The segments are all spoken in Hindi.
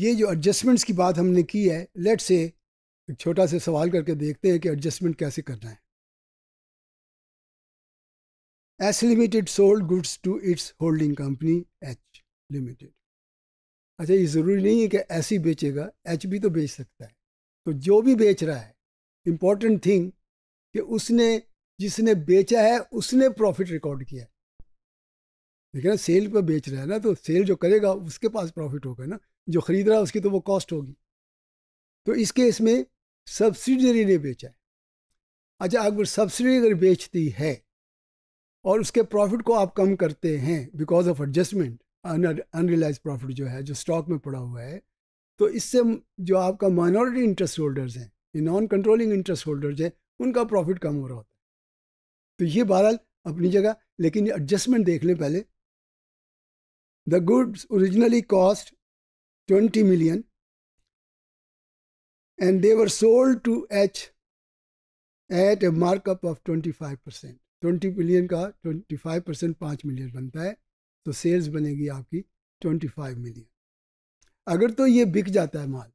ये जो एडजस्टमेंट्स की बात हमने की है लेट से एक छोटा सा सवाल करके देखते हैं कि एडजस्टमेंट कैसे करना है S limited sold goods to its holding company H limited अच्छा ये ज़रूरी नहीं है कि ही बेचेगा एच भी तो बेच सकता है तो जो भी बेच रहा है इम्पॉर्टेंट थिंग कि उसने जिसने बेचा है उसने प्रॉफिट रिकॉर्ड किया है देखिए ना सेल पर बेच रहा है ना तो सेल जो करेगा उसके पास प्रॉफिट होगा ना जो ख़रीद रहा है उसकी तो वो कॉस्ट होगी तो इस केस में सब्सिडरी ने बेचा है अच्छा अगर सब्सिडी अगर बेचती है और उसके प्रॉफिट को आप कम करते हैं because of adjustment unrealised profit जो है जो स्टॉक में पड़ा हुआ है तो इससे जो आपका माइनॉरिटी इंटरेस्ट होल्डर्स हैं ये नॉन कंट्रोलिंग इंटरेस्ट होल्डर्स हैं उनका प्रॉफिट कम हो रहा होता है तो ये बहरहाल अपनी जगह लेकिन एडजस्टमेंट देख लें पहले the goods originally cost 20 million and they were sold to H at a markup of 25 percent twenty million का 25 परसेंट पाँच मिलियन बनता है तो सेल्स बनेगी आपकी 25 मिलियन अगर तो ये बिक जाता है माल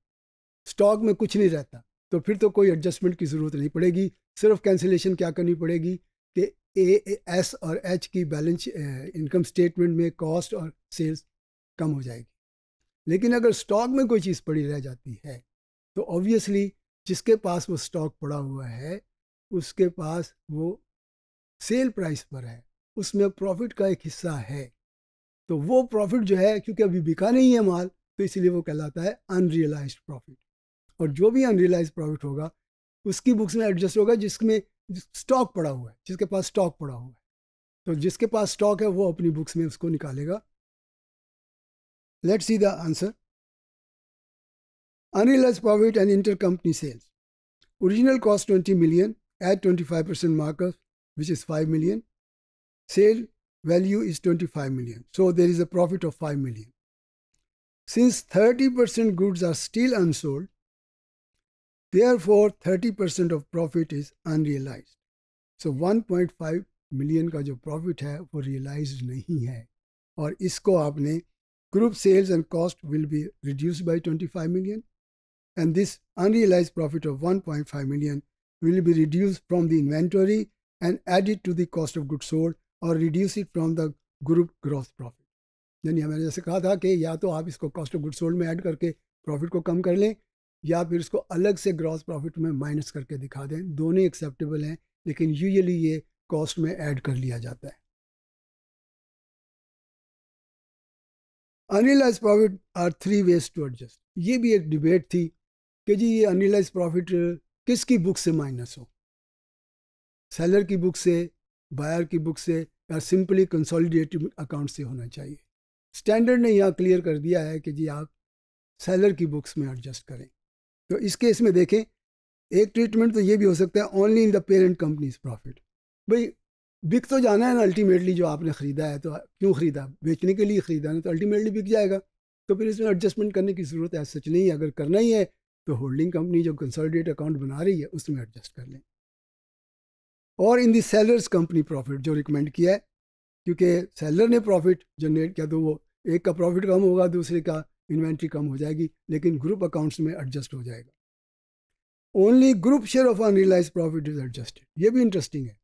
स्टॉक में कुछ नहीं रहता तो फिर तो कोई एडजस्टमेंट की ज़रूरत नहीं पड़ेगी सिर्फ कैंसिलेशन क्या करनी पड़ेगी कि ए एस और एच की बैलेंस इनकम स्टेटमेंट में कॉस्ट और सेल्स कम हो जाएगी लेकिन अगर स्टॉक में कोई चीज़ पड़ी रह जाती है तो ऑब्वियसली जिसके पास वो स्टॉक पड़ा हुआ है उसके पास वो सेल प्राइस पर है उसमें प्रॉफिट का एक हिस्सा है तो वो प्रॉफिट जो है क्योंकि अभी बिका नहीं है माल तो इसलिए वो कहलाता है अनरियलाइज प्रॉफिट और जो भी अनरियलाइज प्रॉफिट होगा उसकी बुक्स में एडजस्ट होगा जिसमें स्टॉक पड़ा हुआ है जिसके पास स्टॉक पड़ा हुआ है तो जिसके पास स्टॉक है वो अपनी बुक्स में उसको निकालेगा Let's see the answer. Unrealized profit and intercompany sales. Original cost 20 million, add 25% markup, which is 5 million. Sale value is 25 million. So there is a profit of 5 million. Since 30% goods are still unsold, therefore 30% of profit is unrealized. So one point five million million का जो प्रॉफिट है realized रियलाइज नहीं है और इसको आपने Group sales and cost will be reduced by 25 million, and this unrealized profit of 1.5 million will be reduced from the inventory and added to the cost of goods sold or reduce it from the group gross profit yani humne jaise kaha tha ki ya to aap isko cost of goods sold mein add karke profit ko kam kar le ya fir isko alag se gross profit mein minus karke dikha दें dono acceptable hain lekin usually ye cost mein add kar liya jata hai unrealised profit are three ways to adjust ये भी एक डिबेट थी कि जी ये अनरियलाइज प्रॉफिट uh, किसकी बुक से माइनस हो सेलर की बुक से बायर की बुक से या सिंपली कंसोलिडेटिव अकाउंट से होना चाहिए स्टैंडर्ड ने यहाँ क्लियर कर दिया है कि जी आप सेलर की बुक्स में एडजस्ट करें तो इस केस में देखें एक ट्रीटमेंट तो ये भी हो सकता है only in the parent companies profit भाई बिक तो जाना है ना अल्टीमेटली जो आपने ख़रीदा है तो क्यों ख़रीदा बेचने के लिए ख़रीदा ना तो अल्टीमेटली बिक जाएगा तो फिर इसमें एडजस्टमेंट करने की ज़रूरत है सच नहीं है अगर करना ही है तो होल्डिंग कंपनी जो कंसोलिडेट अकाउंट बना रही है उसमें एडजस्ट कर लें और in the sellers company profit जो रिकमेंड किया है क्योंकि सेलर ने प्रॉफिट जनरेट किया तो वो एक का प्रॉफिट कम होगा दूसरे का इन्वेंट्री कम हो जाएगी लेकिन ग्रुप अकाउंट्स में एडजस्ट हो जाएगा only group share of unrealised profit is adjusted ये भी इंटरेस्टिंग है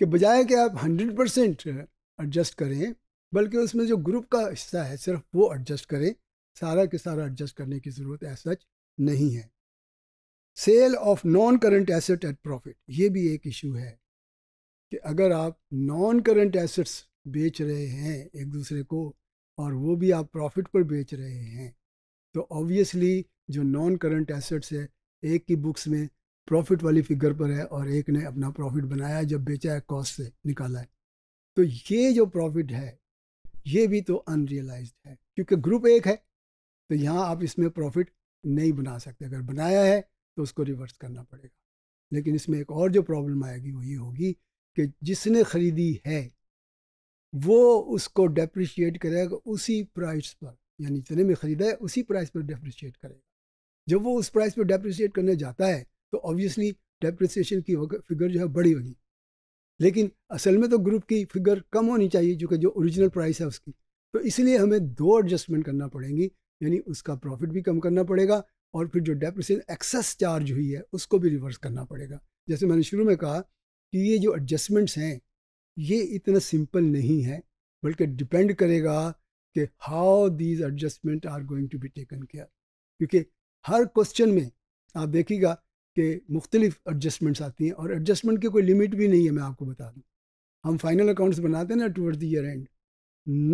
कि बजाय कि आप हंड्रेड परसेंट एडजस्ट करें बल्कि उसमें जो ग्रुप का हिस्सा है सिर्फ वो एडजस्ट करें सारा के सारा एडजस्ट करने की ज़रूरत है सच नहीं है sale of non current asset at profit ये भी एक इशू है कि अगर आप नॉन करंट एसेट्स बेच रहे हैं एक दूसरे को और वो भी आप प्रॉफिट पर बेच रहे हैं तो ऑब्वियसली जो नॉन करंट एसेट्स है एक की बुक्स में प्रॉफिट वाली फिगर पर है और एक ने अपना प्रॉफिट बनाया जब बेचा है कॉस्ट से निकाला है तो ये जो प्रॉफिट है ये भी तो अनरियलाइज है क्योंकि ग्रुप एक है तो यहाँ आप इसमें प्रॉफिट नहीं बना सकते अगर बनाया है तो उसको रिवर्स करना पड़ेगा लेकिन इसमें एक और जो प्रॉब्लम आएगी वो ये होगी कि जिसने ख़रीदी है वो उसको डेप्रिशिएट करेगा उसी प्राइस पर यानी जितने में ख़रीदा है उसी प्राइस पर डेप्रिशिएट करेगा जब वो उस प्राइस पर डेप्रिशिएट करने जाता है तो ऑब्वियसली डेप्रिसिएशन की फिगर जो है बड़ी होगी लेकिन असल में तो ग्रुप की फिगर कम होनी चाहिए जो कि जो ओरिजिनल प्राइस है उसकी तो इसलिए हमें दो एडजस्टमेंट करना पड़ेंगी यानी उसका प्रॉफिट भी कम करना पड़ेगा और फिर जो डेप्रिसिएशन एक्सेस चार्ज हुई है उसको भी रिवर्स करना पड़ेगा जैसे मैंने शुरू में कहा कि ये जो एडजस्टमेंट्स हैं ये इतना सिंपल नहीं है बल्कि डिपेंड करेगा कि how these adjustment are going to be taken care क्योंकि हर क्वेश्चन में आप देखिएगा के मुख्तलिफ एडजस्टमेंट्स आती हैं और एडजस्टमेंट की कोई लिमिट भी नहीं है मैं आपको बता दूँ हम फाइनल अकाउंट्स बनाते हैं ना toward the year end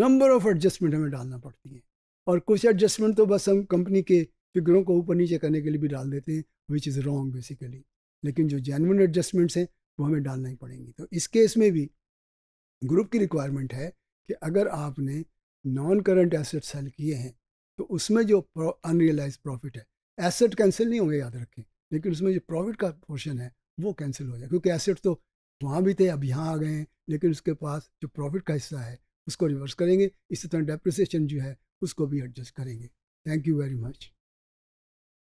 number of adjustment हमें डालना पड़ती है और कुछ एडजस्टमेंट तो बस हम कंपनी के फिगरों को ऊपर नीचे करने के लिए भी डाल देते हैं विच इज़ रॉन्ग बेसिकली लेकिन जो जैनवन एडजस्टमेंट्स हैं वो हमें डालना ही पड़ेंगी तो इस केस में भी ग्रुप की रिक्वायरमेंट है कि अगर आपने नॉन करंट एसेट सेल किए हैं तो उसमें जो अनरियलाइज प्रॉफिट है एसेट कैंसिल नहीं होंगे याद रखें लेकिन उसमें जो प्रॉफिट का पोर्शन है वो कैंसिल हो जाए क्योंकि एसेट तो वहाँ भी थे अब यहाँ आ गए हैं लेकिन उसके पास जो प्रॉफिट का हिस्सा है उसको रिवर्स करेंगे इसी तरह डेप्रिसिएशन जो है उसको भी एडजस्ट करेंगे थैंक यू वेरी मच